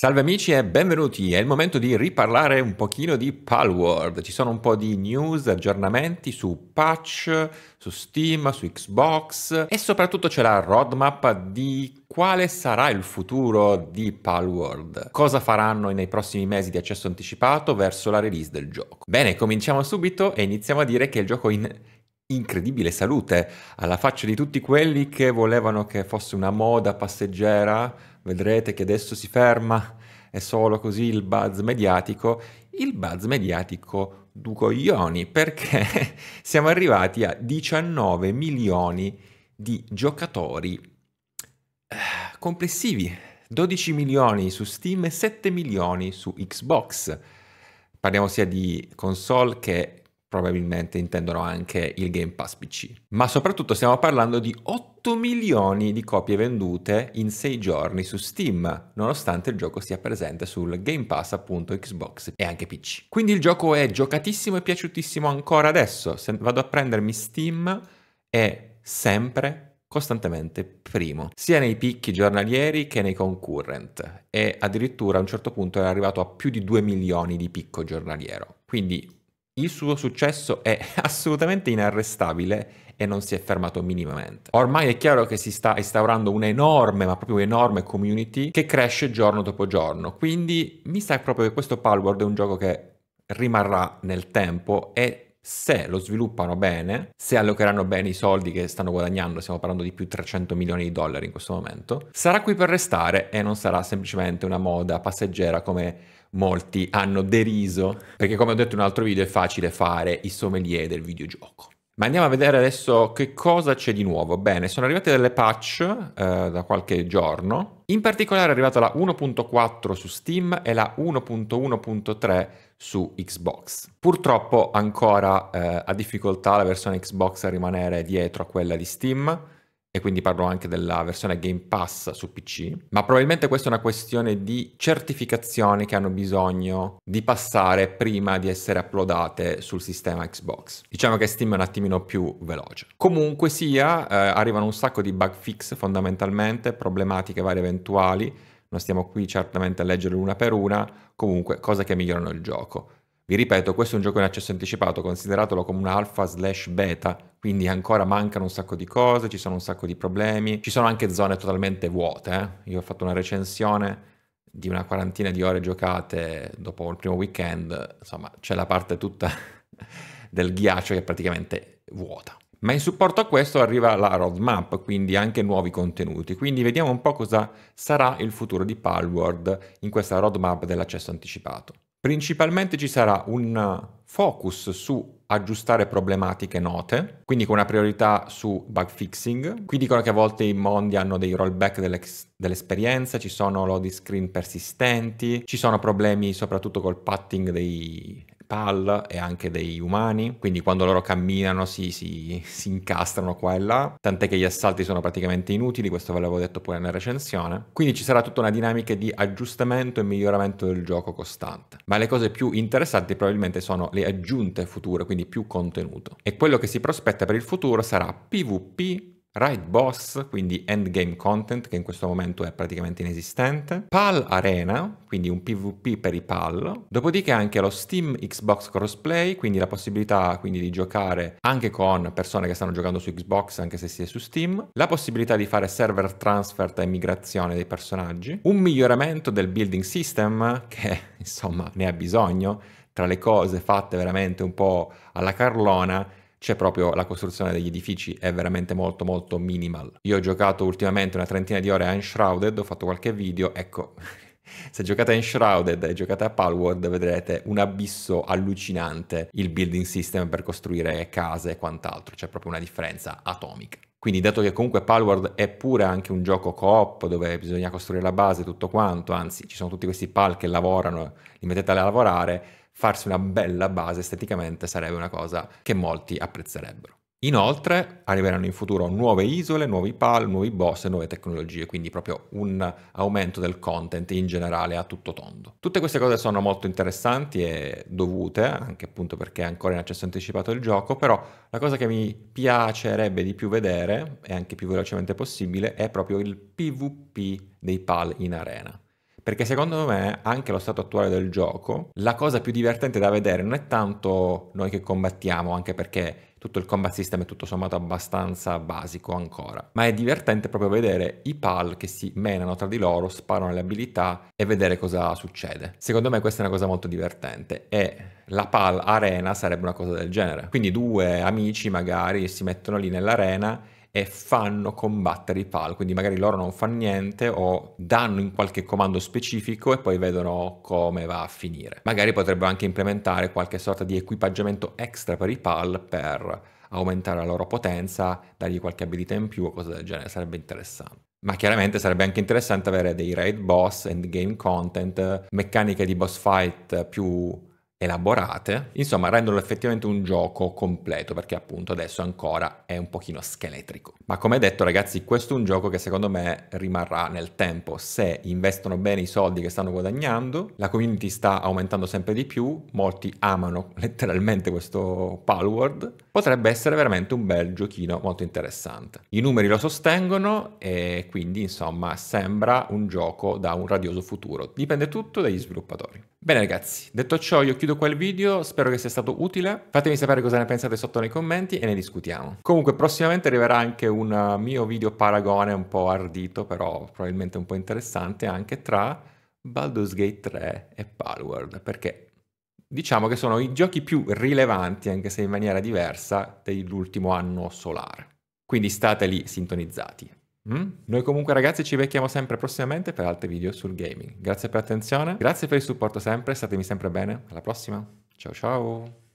Salve amici e benvenuti, è il momento di riparlare un pochino di Palworld, ci sono un po' di news, aggiornamenti su patch, su Steam, su Xbox e soprattutto c'è la roadmap di quale sarà il futuro di Palworld, cosa faranno nei prossimi mesi di accesso anticipato verso la release del gioco. Bene, cominciamo subito e iniziamo a dire che il gioco in incredibile salute, alla faccia di tutti quelli che volevano che fosse una moda passeggera, vedrete che adesso si ferma, è solo così il buzz mediatico, il buzz mediatico Dugoglioni, perché siamo arrivati a 19 milioni di giocatori eh, complessivi, 12 milioni su Steam e 7 milioni su Xbox. Parliamo sia di console che probabilmente intendono anche il Game Pass PC. Ma soprattutto stiamo parlando di 8 milioni di copie vendute in 6 giorni su Steam, nonostante il gioco sia presente sul Game Pass appunto Xbox e anche PC. Quindi il gioco è giocatissimo e piaciutissimo ancora adesso, se vado a prendermi Steam è sempre costantemente primo, sia nei picchi giornalieri che nei concurrent e addirittura a un certo punto è arrivato a più di 2 milioni di picco giornaliero. Quindi il suo successo è assolutamente inarrestabile e non si è fermato minimamente. Ormai è chiaro che si sta instaurando un'enorme, ma proprio un'enorme community che cresce giorno dopo giorno, quindi mi sa proprio che questo Palward è un gioco che rimarrà nel tempo e se lo sviluppano bene, se allocheranno bene i soldi che stanno guadagnando, stiamo parlando di più 300 milioni di dollari in questo momento, sarà qui per restare e non sarà semplicemente una moda passeggera come molti hanno deriso, perché come ho detto in un altro video è facile fare i sommelier del videogioco. Ma andiamo a vedere adesso che cosa c'è di nuovo. Bene, sono arrivate delle patch eh, da qualche giorno. In particolare è arrivata la 1.4 su Steam e la 1.1.3 su Xbox. Purtroppo ancora eh, ha difficoltà la versione Xbox a rimanere dietro a quella di Steam e quindi parlo anche della versione Game Pass su PC, ma probabilmente questa è una questione di certificazioni che hanno bisogno di passare prima di essere uploadate sul sistema Xbox. Diciamo che Steam è un attimino più veloce. Comunque sia, eh, arrivano un sacco di bug fix fondamentalmente, problematiche varie eventuali, non stiamo qui certamente a leggerle una per una, comunque cose che migliorano il gioco. Vi ripeto, questo è un gioco in accesso anticipato, consideratelo come un alpha slash beta, quindi ancora mancano un sacco di cose, ci sono un sacco di problemi, ci sono anche zone totalmente vuote. Eh? Io ho fatto una recensione di una quarantina di ore giocate dopo il primo weekend, insomma c'è la parte tutta del ghiaccio che è praticamente vuota. Ma in supporto a questo arriva la roadmap, quindi anche nuovi contenuti. Quindi vediamo un po' cosa sarà il futuro di Palworld in questa roadmap dell'accesso anticipato. Principalmente ci sarà un focus su aggiustare problematiche note, quindi con una priorità su bug fixing. Qui dicono che a volte i mondi hanno dei rollback dell'esperienza, ci sono load screen persistenti, ci sono problemi soprattutto col patting dei PAL e anche dei umani, quindi quando loro camminano si, si, si, incastrano qua e là, tant'è che gli assalti sono praticamente inutili, questo ve l'avevo detto pure nella recensione. Quindi ci sarà tutta una dinamica di aggiustamento e miglioramento del gioco costante. Ma le cose più interessanti probabilmente sono le aggiunte future, quindi più contenuto. E quello che si prospetta per il futuro sarà PvP Right Boss, quindi endgame content che in questo momento è praticamente inesistente, PAL Arena, quindi un PvP per i PAL, dopodiché anche lo Steam Xbox Crossplay, quindi la possibilità quindi, di giocare anche con persone che stanno giocando su Xbox anche se si è su Steam, la possibilità di fare server transfer e migrazione dei personaggi, un miglioramento del building system che insomma ne ha bisogno, tra le cose fatte veramente un po' alla carlona c'è proprio la costruzione degli edifici, è veramente molto molto minimal. Io ho giocato ultimamente una trentina di ore a Enshrouded, ho fatto qualche video, ecco, se giocate a Enshrouded e giocate a Palward vedrete un abisso allucinante, il building system per costruire case e quant'altro, c'è proprio una differenza atomica. Quindi dato che comunque Palward è pure anche un gioco co-op dove bisogna costruire la base e tutto quanto, anzi ci sono tutti questi pal che lavorano, li mettete a lavorare, farsi una bella base esteticamente sarebbe una cosa che molti apprezzerebbero. Inoltre arriveranno in futuro nuove isole, nuovi PAL, nuovi boss e nuove tecnologie, quindi proprio un aumento del content in generale a tutto tondo. Tutte queste cose sono molto interessanti e dovute, anche appunto perché è ancora in accesso anticipato il gioco, però la cosa che mi piacerebbe di più vedere, e anche più velocemente possibile, è proprio il PvP dei PAL in arena. Perché secondo me, anche lo stato attuale del gioco, la cosa più divertente da vedere non è tanto noi che combattiamo, anche perché tutto il combat system è tutto sommato abbastanza basico ancora, ma è divertente proprio vedere i pal che si menano tra di loro, sparano le abilità e vedere cosa succede. Secondo me questa è una cosa molto divertente e la pal arena sarebbe una cosa del genere. Quindi due amici magari si mettono lì nell'arena e fanno combattere i PAL, quindi magari loro non fanno niente o danno in qualche comando specifico e poi vedono come va a finire. Magari potrebbero anche implementare qualche sorta di equipaggiamento extra per i PAL per aumentare la loro potenza, dargli qualche abilità in più o cose del genere, sarebbe interessante. Ma chiaramente sarebbe anche interessante avere dei raid boss, endgame content, meccaniche di boss fight più elaborate, insomma rendono effettivamente un gioco completo perché appunto adesso ancora è un pochino scheletrico. Ma come detto ragazzi questo è un gioco che secondo me rimarrà nel tempo se investono bene i soldi che stanno guadagnando, la community sta aumentando sempre di più, molti amano letteralmente questo Palward, potrebbe essere veramente un bel giochino molto interessante. I numeri lo sostengono e quindi insomma sembra un gioco da un radioso futuro, dipende tutto dagli sviluppatori. Bene ragazzi, detto ciò io chiudo qua il video, spero che sia stato utile, fatemi sapere cosa ne pensate sotto nei commenti e ne discutiamo. Comunque prossimamente arriverà anche un eh, mio video paragone un po' ardito, però probabilmente un po' interessante anche tra Baldur's Gate 3 e Palward, perché diciamo che sono i giochi più rilevanti, anche se in maniera diversa, dell'ultimo anno solare. Quindi state lì sintonizzati. Mm? Noi comunque ragazzi ci becchiamo sempre prossimamente per altri video sul gaming. Grazie per l'attenzione, grazie per il supporto sempre, statemi sempre bene. Alla prossima, ciao ciao!